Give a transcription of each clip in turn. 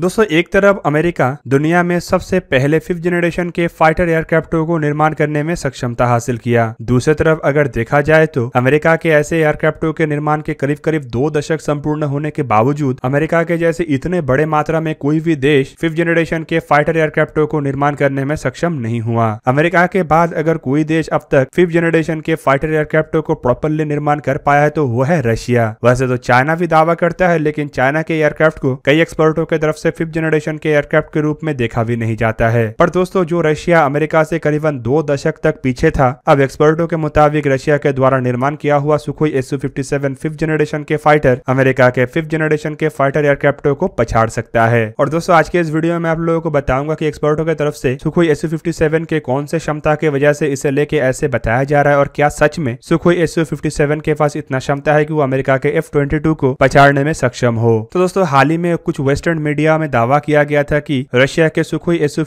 दोस्तों एक तरफ अमेरिका दुनिया में सबसे पहले फिफ्थ जनरेशन के फाइटर एयरक्राफ्टों को निर्माण करने में सक्षमता हासिल किया दूसरी तरफ अगर देखा जाए तो अमेरिका के ऐसे एयरक्राफ्टों के निर्माण के करीब करीब दो दशक संपूर्ण होने के बावजूद अमेरिका के जैसे इतने बड़े मात्रा में कोई भी देश फिफ्थ जनरेशन के फाइटर एयरक्राफ्टों को निर्माण करने में सक्षम नहीं हुआ अमेरिका के बाद अगर कोई देश अब तक फिफ्थ जनरेशन के फाइटर एयरक्राफ्टों को प्रॉपरली निर्माण कर पाया है तो वह है रशिया वैसे तो चाइना भी दावा करता है लेकिन चाइना के एयरक्राफ्ट को कई एक्सपर्टों के तरफ से फिफ्थ जनरेशन के एयरक्राफ्ट के रूप में देखा भी नहीं जाता है पर दोस्तों जो रशिया अमेरिका से करीबन दो दशक तक पीछे था अब एक्सपर्टों के मुताबिक रशिया के द्वारा निर्माण किया हुआ Sukhoi Su fifty seven fifth generation के फाइटर अमेरिका के फिफ्थ जनरेशन के फाइटर एयरक्राफ्टों को पछाड़ सकता है और दोस्तों आज के इस वीडियो में आप लोगों को बताऊंगा की एक्सपर्टों की तरफ से सुखोई एसू फिफ्टी सेवन के कौन से क्षमता की वजह से इसे लेके ऐसे बताया जा रहा है और क्या सच में सुखोई एसू फिफ्टी सेवन के पास इतना क्षमता है की वो अमेरिका के एफ ट्वेंटी टू को पछाड़ने में सक्षम हो तो दोस्तों हाल ही में कुछ वेस्टर्न मीडिया मीडिया में दावा किया गया था कि रशिया के सुखोई एस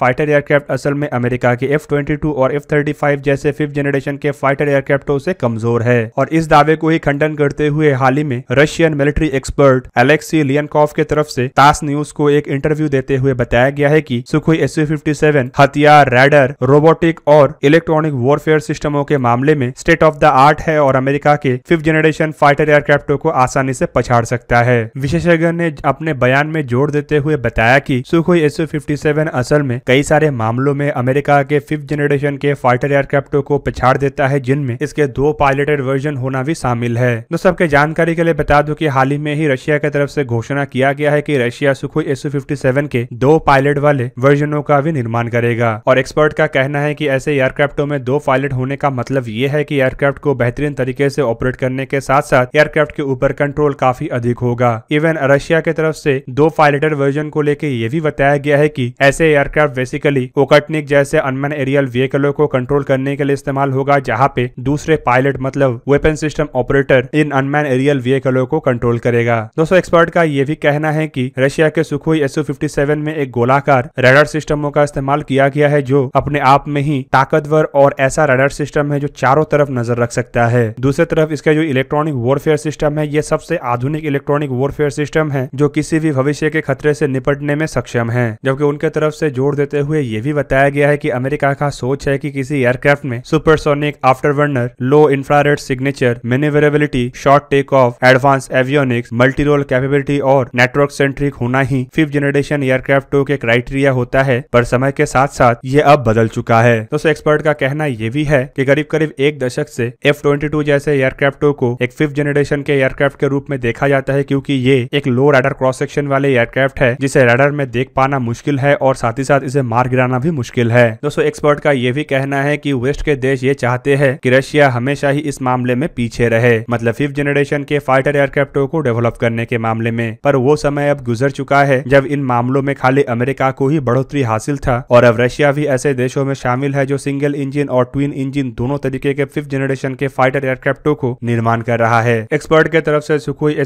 फाइटर एयरक्राफ्ट असल में अमेरिका के एफ ट्वेंटी टू और एफ थर्टी फाइव जैसे फिफ्थ जनरेशन के फाइटर एयरक्राफ्टों से कमजोर है और इस दावे को ही खंडन करते हुए हाल ही में Russian military expert Alexei Leonkov के तरफ से तास न्यूज को एक इंटरव्यू देते हुए बताया गया है कि सुखोई एस हथियार रैडर रोबोटिक और इलेक्ट्रॉनिक वॉरफेयर सिस्टमों के मामले में स्टेट ऑफ द आर्ट है और अमेरिका के फिफ्थ जनरेशन फाइटर एयरक्राफ्टों को आसानी से पछाड़ सकता है विशेषज्ञ ने अपने बयान में जोड़ देते हुए बताया कि सुखोई एस असल में कई सारे मामलों में अमेरिका के फिफ्थ जनरेशन के फाइटर एयरक्राफ्टों को पिछाड़ देता है जिनमें इसके दो पायलटेड वर्जन होना भी शामिल है तो सबके जानकारी के लिए बता दूं कि हाल ही में ही रशिया की तरफ से घोषणा किया गया है कि रशिया सुखोई एस के दो पायलट वाले वर्जनों का भी निर्माण करेगा और एक्सपर्ट का कहना है कि ऐसे एयरक्राफ्टों में दो पायलट होने का मतलब ये है कि एयरक्राफ्ट को बेहतरीन तरीके से ऑपरेट करने के साथ साथ एयरक्राफ्ट के ऊपर कंट्रोल काफी अधिक होगा इवन रशिया की तरफ से दो फाइलेटर वर्जन को लेकर यह भी बताया गया है कि ऐसे एयरक्राफ्ट बेसिकली ओकटनिक जैसे अनमन एरियल व्हीकलों को कंट्रोल करने के लिए इस्तेमाल होगा जहाँ पे दूसरे पायलट मतलब वेपन सिस्टम ऑपरेटर इन अनमैन एरियल व्हीकलों को कंट्रोल करेगा दोस्तों एक्सपर्ट का यह भी कहना है की रशिया के सुखोई एसओ फिफ्टी में एक गोलाकार रेडर सिस्टमों का इस्तेमाल किया गया है जो अपने आप में ही ताकतवर और ऐसा रडार सिस्टम है जो चारों तरफ नजर रख सकता है दूसरी तरफ इसका जो इलेक्ट्रॉनिक वॉरफेयर सिस्टम है ये सबसे आधुनिक इलेक्ट्रॉनिक वॉरफेयर सिस्टम है जो किसी भी भविष्य के खतरे से निपटने में सक्षम है जबकि उनके तरफ से जोर देते हुए ये भी बताया गया है की अमेरिका का सोच है की कि किसी एयरक्राफ्ट में supersonic afterburner low infrared signature manoeuvrability short take off advance avionics multi role capability और नेटवर्क सेंट्रिक होना ही फिफ्थ जनरेशन एयरक्राफ्टों के क्राइटेरिया होता है पर समय के साथ साथ ये अब बदल चुका है तो एक्सपर्ट का कहना ये भी है की करीब करीब एक दशक ऐसी एफ ट्वेंटी जैसे एयरक्राफ्टों को एक फिफ्थ जनरेशन के एयरक्राफ्ट के रूप में देखा जाता है क्यूँकी ये एक लो राडर क्रॉस सेक्शन वाले एयरक्राफ्ट है जिसे रडर में देख पाना मुश्किल है और साथ ही साथ इसे मार गिराना भी मुश्किल है दोस्तों एक्सपर्ट का ये भी कहना है की वेस्ट के देश ये चाहते है की रशिया हमेशा ही इस मामले में पीछे रहे मतलब फिफ्थ जनरेशन के फाइटर एयरक्राफ्टों को डेवलप करने के मामले में पर वो समय अब गुजर चुका है जब इन मामलों में खाली अमेरिका को ही बढ़ोतरी हासिल था और अब रशिया भी ऐसे देशों में शामिल है जो सिंगल इंजन और ट्विन इंजन दोनों तरीके के फिफ्थ जनरेशन के फाइटर एयरक्राफ्टों को निर्माण कर रहा है एक्सपर्ट के तरफ से सुखोई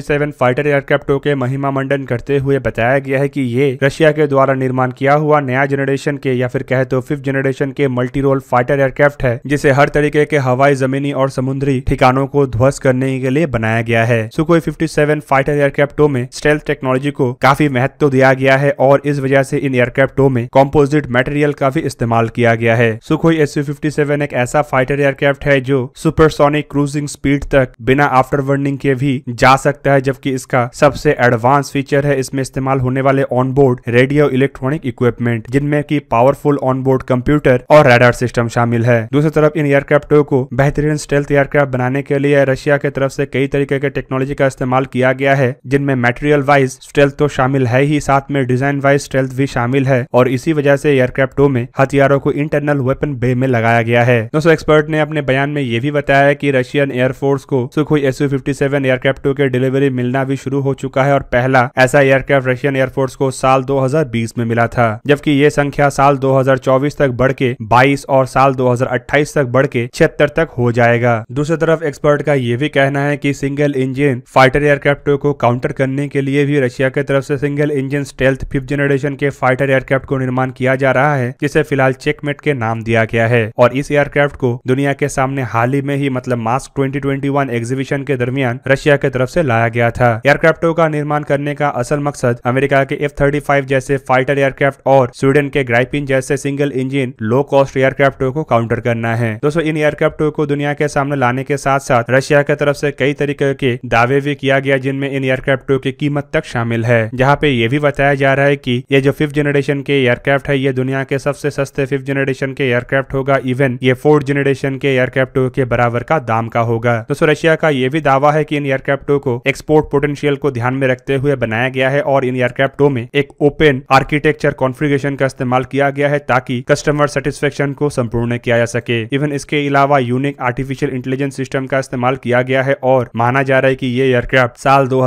57 फाइटर एयरक्राफ्टों के महिमा मंडन कर करते हुए बताया गया है कि ये रशिया के द्वारा निर्माण किया हुआ नया जनरेशन के या फिर कहे तो फिफ्थ जनरेशन के मल्टी रोल फाइटर एयरक्राफ्ट है जिसे हर तरीके के हवाई जमीनी और समुद्री ठिकानों को ध्वस्त करने के लिए बनाया गया है सुखोई फिफ्टी फाइटर एयरक्राफ्टों में स्टेल्थ टेक्नोलॉजी को काफी महत्व दिया गया है और इस वजह से इन एयरक्राफ्टों में कॉम्पोजिट मटेरियल का भी इस्तेमाल किया गया है सुखोई एस एक ऐसा फाइटर एयरक्राफ्ट है जो सुपरसोनिक क्रूजिंग स्पीड तक बिना आफ्टर वर्निंग के भी जा सकता है जबकि इसका सबसे एडवांस फीचर फीचर है इसमें इस्तेमाल होने वाले ऑनबोर्ड रेडियो इलेक्ट्रॉनिक इक्विपमेंट जिनमें की पावरफुल ऑनबोर्ड कंप्यूटर और रेडार सिस्टम शामिल है दूसरी तरफ इन एयरक्राफ्टों को बेहतरीन स्टेल्थ एयरक्राफ्ट बनाने के लिए रशिया के तरफ से कई तरीके के टेक्नोलॉजी का इस्तेमाल किया गया है जिनमें मेटेरियल वाइज स्टेल्थ तो शामिल है ही साथ में डिजाइन वाइज स्टेल्थ भी शामिल है और इसी वजह से एयरक्राफ्टों में हथियारों को इंटरनल वेपन बे में लगाया गया है दोस्तों एक्सपर्ट ने अपने बयान में ये भी बताया है की रशियन एयरफोर्स को सुखोई एस एयरक्राफ्टो के डिलीवरी मिलना भी शुरू हो चुका है और पहला ऐसा एयरक्राफ्ट रशियन एयरफोर्स को साल 2020 में मिला था जबकि ये संख्या साल 2024 तक बढ़ के 22 और साल 2028 तक बढ़ के छिहत्तर तक हो जाएगा दूसरी तरफ एक्सपर्ट का ये भी कहना है की सिंगल इंजिन फाइटर एयरक्राफ्ट को काउंटर करने के लिए भी रशिया की तरफ से single engine stealth fifth generation के फाइटर एयरक्राफ्ट को निर्माण किया जा रहा है जिसे फिलहाल चेकमेट के नाम दिया गया है और इस एयरक्राफ्ट को दुनिया के सामने हाल ही में ही मतलब मास्क 2021 एग्जीबिशन के दरमियान रशिया की तरफ से लाया गया था एयरक्राफ्टों का निर्माण करने का असल मकसद अमेरिका के एफ थर्टी फाइव जैसे फाइटर एयरक्राफ्ट और स्वीडन के ग्राइपिन जैसे सिंगल इंजिन लो कॉस्ट एयरक्राफ्टों को काउंटर करना है दोस्तों इन एयरक्राफ्टों को दुनिया के सामने लाने के साथ साथ रशिया की तरफ से कई तरीके के दावे भी किया गया जिनमें इन एयरक्राफ्टों की कीमत तक शामिल है जहाँ पे ये भी बताया जा रहा है की ये जो फिफ्थ जनरेशन के एयरक्राफ्ट है ये दुनिया के सबसे सस्ते फिफ्थ जनरेशन के एयरक्राफ्ट होगा इवन ये फोर्थ जनरेशन के एयरक्राफ्टों के बराबर का दाम का होगा दोस्तों रशिया का ये भी दावा है की इन एयरक्राफ्टों को एक्सपोर्ट पोटेंशियल को ध्यान में रखते हुए बनाया गया है और इन एयरक्राफ्ट में एक ओपन आर्किटेक्चर कॉन्फ़िगरेशन का इस्तेमाल किया गया है ताकि कस्टमर सेटिस्फेक्शन को संपूर्ण किया जा सके इवन इसके अलावा यूनिक आर्टिफिशियल इंटेलिजेंस सिस्टम का इस्तेमाल किया गया है और माना जा रहा है की ये एयरक्राफ्ट साल दो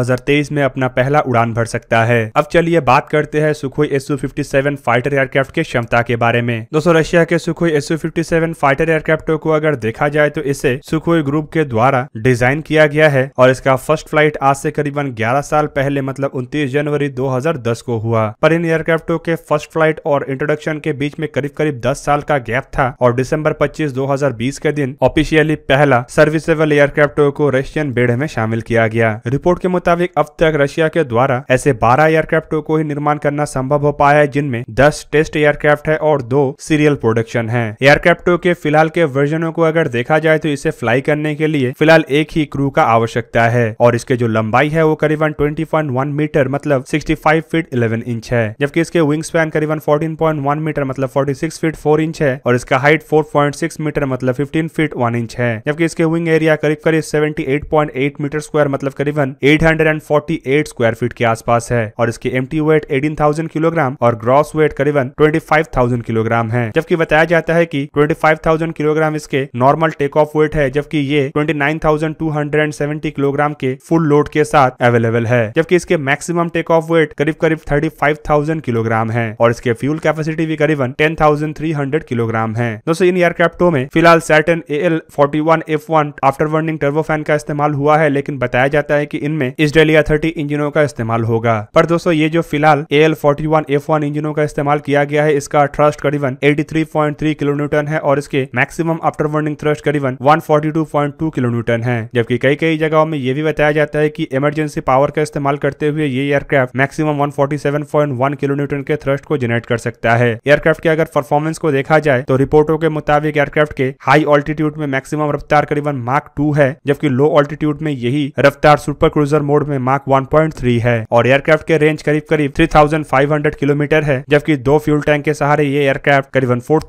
में अपना पहला उड़ान भर सकता है अब चलिए बात करते हैं सुखोई एस फाइटर एयरक्राफ्ट के क्षमता के बारे में दोस्तों रशिया के सुखोई एस फाइटर एयरक्राफ्टो को अगर देखा जाए तो इसे सुखोई ग्रुप के द्वारा डिजाइन किया गया है और इसका फर्स्ट फ्लाइट आज से करीबन 11 साल पहले मतलब 29 जनवरी 2010 को हुआ पर इन एयरक्राफ्टों के फर्स्ट फ्लाइट और इंट्रोडक्शन के बीच में करीब करीब 10 साल का गैप था और दिसंबर 25 2020 के दिन ऑफिशियली पहला सर्विसेबल एयरक्राफ्टों को रशियन बेड़े में शामिल किया गया रिपोर्ट के मुताबिक अब तक रशिया के द्वारा ऐसे बारह एयरक्राफ्टों को ही निर्माण करना संभव हो पाया है जिनमें दस टेस्ट एयरक्राफ्ट है और दो सीरियल प्रोडक्शन है एयरक्राफ्टों के फिलहाल के वर्जनों को अगर देखा जाए तो इसे फ्लाई करने के लिए फिलहाल एक ही क्रू का आवश्यकता है और इसके जो लंबाई है वो करीबन 20.1 मीटर मीटर मतलब 65 फीट 11 इंच है जबकि इसके विंग स्पैन करीबन 14.1 मीटर मतलब 46 फीट 4 इंच है और इसका हाइट 4.6 मीटर मतलब 15 फीट 1 इंच है जबकि इसके विंग एरिया करीब करीब 78.8 मीटर स्क्वायर मतलब करीबन 848 स्क्वायर फीट के आसपास है और इसके एम वेट एटीन किलोग्राम और ग्रॉस वेट करीबन ट्वेंटी किलोग्राम है जबकि बताया जाता है की ट्वेंटी किलोग्राम इसके नॉर्मल टेक ऑफ वेट है जबकि ये ट्वेंटी किलोग्राम के फुल लोड के साथ अवेलेबल है जबकि इसके maximum maximum take off weight करीब करीब 35,000 किलोग्राम है और इसके फ्यूल कैपेसिटी भी करीबन 10,300 किलोग्राम है दोस्तों इन एयरक्राफ्टों में फिलहाल Saturn A L forty one F one afterburning turbofan का इस्तेमाल हुआ है लेकिन बताया जाता है की इनमें इसडेलिया थर्टी इंजिनों का इस्तेमाल होगा पर दोस्तों ये जो फिलहाल A L forty one F one का इस्तेमाल किया गया है इसका थ्रस्ट करीबन एटी थ्री है और इसके मैक्सिमम आफ्टर वर्निंग थ्रस्ट करीबन 142.2 टू किलोमीटर है जबकि कई कई जगहों में ये भी बताया जाता है कि इमरजेंसी पावर का इस्तेमाल करते हुए ये एयरक्राफ्ट मैक्सिमम 147.1 किलोन्यूटन के थ्रस्ट को जनरेट कर सकता है एयरक्राफ्ट के अगर परफॉर्मेंस को देखा जाए तो रिपोर्टों के मुताबिक एयरक्राफ्ट के हाई ऑल्टीट्यूड में मैक्सिमम रफ्तार करीबन मार्क टू है जबकि लो ऑल्टीट्यूड में यही रफ्तार सुपर क्रूजर मोड में मार्क वन है और एयरक्राफ्ट के रेंज करीब करीब थ्री किलोमीटर है जबकि दो फ्यूल टैंक के सहारे ये एयरक्राफ्ट करीबन फोर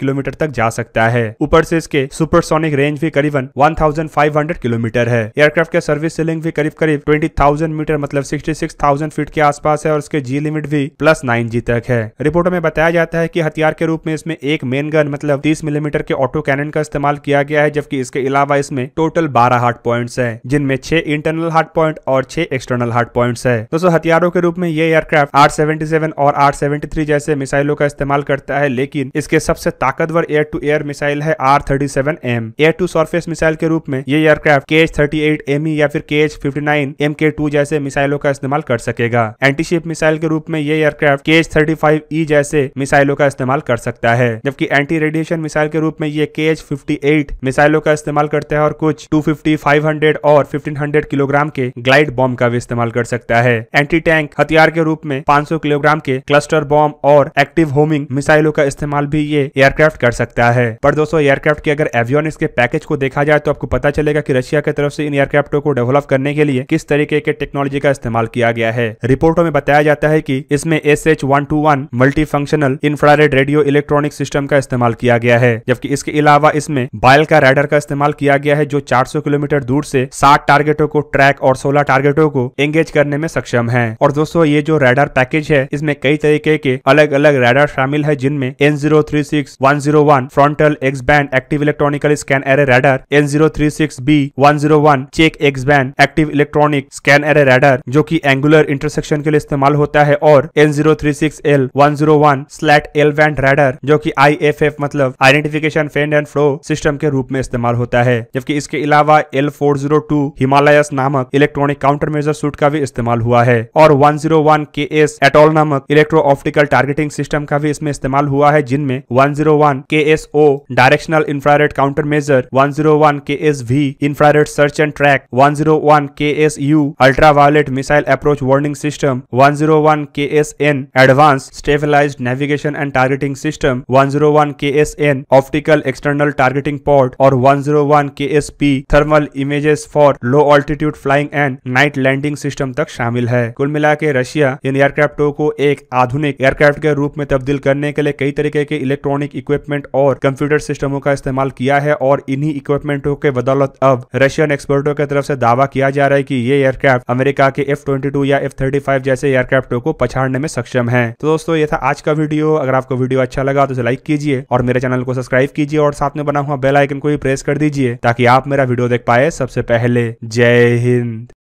किलोमीटर तक जा सकता है ऊपर से इसके सुपरसोनिक रेंज भी करीबन 1,500 किलोमीटर है एयरक्राफ्ट के सर्विस सीलिंग भी करीब करीब 20,000 मीटर मतलब 66,000 फीट के आसपास है और इसके जी लिमिट भी प्लस नाइन जी तक है रिपोर्ट में बताया जाता है कि हथियार के रूप में इसमें एक मेन गन मतलब 30 मिलीमीटर के ऑटो कैनन का इस्तेमाल किया गया है जबकि इसके अलावा इसमें टोटल 12 हार्ट पॉइंट्स हैं जिनमें छह इंटरनल हार्ट पॉइंट और छह एक्सटर्नल हार्ट पॉइंट है दोस्तों हथियारों के रूप में ये एयरक्राफ्ट आर और आर जैसे मिसाइलों का इस्तेमाल करता है लेकिन इसके सबसे ताकतवर एयर टू एयर मिसाइल है R thirty seven M air to surface missile के रूप में ये एयरक्राफ्ट के एच थर्टी एट एम या फिर K H fifty nine M K two जैसे मिसाइलों का इस्तेमाल कर सकेगा एंटीशिप मिसाइल के रूप में ये एयरक्राफ्ट के एच थर्टी फाइव ई जैसे मिसाइलों का इस्तेमाल कर सकता है जबकि एंटी रेडिएशन मिसाइल के रूप में ये के एच फिफ्टी एट मिसाइलों का इस्तेमाल करते हैं और कुछ टू फिफ्टी फाइव हंड्रेड और फिफ्टीन हंड्रेड किलोग्राम के ग्लाइड बॉम्ब का भी इस्तेमाल कर सकता है एंटी टैंक हथियार के रूप में पांच सौ किलोग्राम के क्लस्टर बॉम्ब और एक्टिव होमिंग मिसाइलों का इस्तेमाल भी ये एयरक्राफ्ट कर सकता है पर दोस्तों एयरक्राफ्ट के अगर एवियन के पैकेज को देखा जाए तो आपको पता चलेगा की रशिया की तरफ से इन एयरक्राफ्टों को डेवलप करने के लिए किस तरीके के टेक्नोलॉजी का इस्तेमाल इस्तेमाल किया गया है रिपोर्टों में बताया जाता है कि इसमें S H one two one multi functional infrared radio electronic system का इस्तेमाल किया गया है जबकि इसके अलावा इसमें बाइल का राइडर का इस्तेमाल किया गया है जो चार किलोमीटर दूर ऐसी सात टारगेटों को ट्रैक और सोलह टारगेटों को एंगेज करने में सक्षम है और दोस्तों ये जो राइडर पैकेज है इसमें कई तरीके के अलग अलग राइडर शामिल है जिनमें N zero three six one zero one frontal X band active electronically scan array radar N zero three six B one zero one cheek X band active electronic scan array radar जो कि angular intersection के लिए इस्तेमाल होता है और N zero three six L one zero one slat L band radar जो कि आई एफ एफ मतलब identification friend and foe system के रूप में इस्तेमाल होता है जबकि इसके अलावा L four zero two Himalaya नामक इलेक्ट्रॉनिक काउंटर मेजर सूट का भी इस्तेमाल हुआ है और one zero one K S Atoll नामक इलेक्ट्रो ऑप्टिकल टारगेटिंग सिस्टम का भी इसमें इस्तेमाल हुआ है जिनमें one zero one K S O directional infrared countermeasure one zero one K S V infrared search and track one zero one K S U ultraviolet missile missile approach warning system 101 KSN advance stabilised navigation and targeting system 101 KSN optical external targeting port और 101 KSP thermal images for low altitude flying and night landing system तक शामिल है कुल मिला के Russia इन एयरक्राफ्टों को एक आधुनिक एयरक्राफ्ट के रूप में तब्दील करने के लिए कई तरीके के इलेक्ट्रॉनिक इक्विपमेंट और कंप्यूटर सिस्टमों का इस्तेमाल किया है और इन्हीं इक्विपमेंटों के बदौलत अब रशियन एक्सपर्टों की तरफ से दावा किया जा रहा है कि ये एयरक्राफ्ट अमेरिका के एफ एफ ट्वेंटी या एफ थर्टी फाइव जैसे एयरक्राफ्टों को पछाड़ने में सक्षम है तो दोस्तों ये था आज का वीडियो अगर आपको वीडियो अच्छा लगा तो लाइक कीजिए और मेरे चैनल को सब्सक्राइब कीजिए और साथ में बना हुआ बेल आइकन को भी प्रेस कर दीजिए ताकि आप मेरा वीडियो देख पाए सबसे पहले जय हिंद